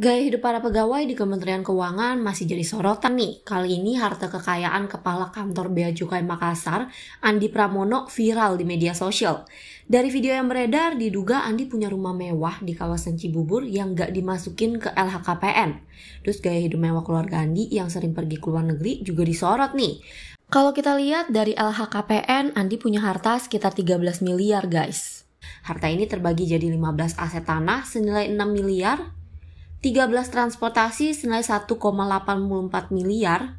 Gaya hidup para pegawai di Kementerian Keuangan masih jadi sorotan nih. Kali ini harta kekayaan Kepala Kantor Bea Cukai Makassar, Andi Pramono, viral di media sosial. Dari video yang beredar, diduga Andi punya rumah mewah di kawasan Cibubur yang gak dimasukin ke LHKPN. Terus gaya hidup mewah keluarga Andi yang sering pergi ke luar negeri juga disorot nih. Kalau kita lihat dari LHKPN, Andi punya harta sekitar 13 miliar guys. Harta ini terbagi jadi 15 aset tanah senilai 6 miliar, 13 transportasi senilai 1,84 miliar,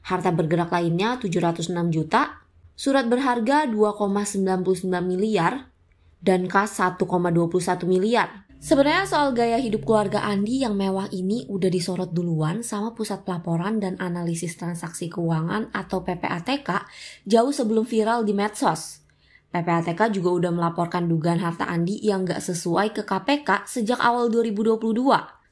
harta bergerak lainnya 706 juta, surat berharga 2,99 miliar, dan kas 1,21 miliar. Sebenarnya soal gaya hidup keluarga Andi yang mewah ini udah disorot duluan sama Pusat Pelaporan dan Analisis Transaksi Keuangan atau PPATK jauh sebelum viral di medsos. PPATK juga udah melaporkan dugaan harta Andi yang nggak sesuai ke KPK sejak awal 2022.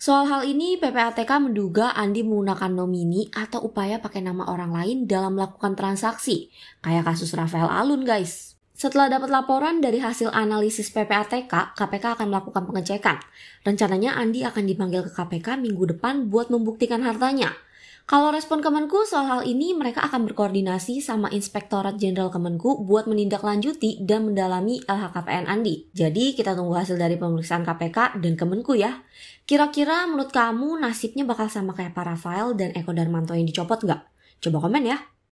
Soal hal ini, PPATK menduga Andi menggunakan nomini atau upaya pakai nama orang lain dalam melakukan transaksi, kayak kasus Rafael Alun guys. Setelah dapat laporan dari hasil analisis PPATK, KPK akan melakukan pengecekan. Rencananya Andi akan dipanggil ke KPK minggu depan buat membuktikan hartanya. Kalau respon Kemenku soal hal ini, mereka akan berkoordinasi sama Inspektorat Jenderal Kemenku buat menindaklanjuti dan mendalami LHKPN Andi. Jadi kita tunggu hasil dari pemeriksaan KPK dan Kemenku ya. Kira-kira menurut kamu nasibnya bakal sama kayak para file dan Eko Darmanto yang dicopot nggak? Coba komen ya.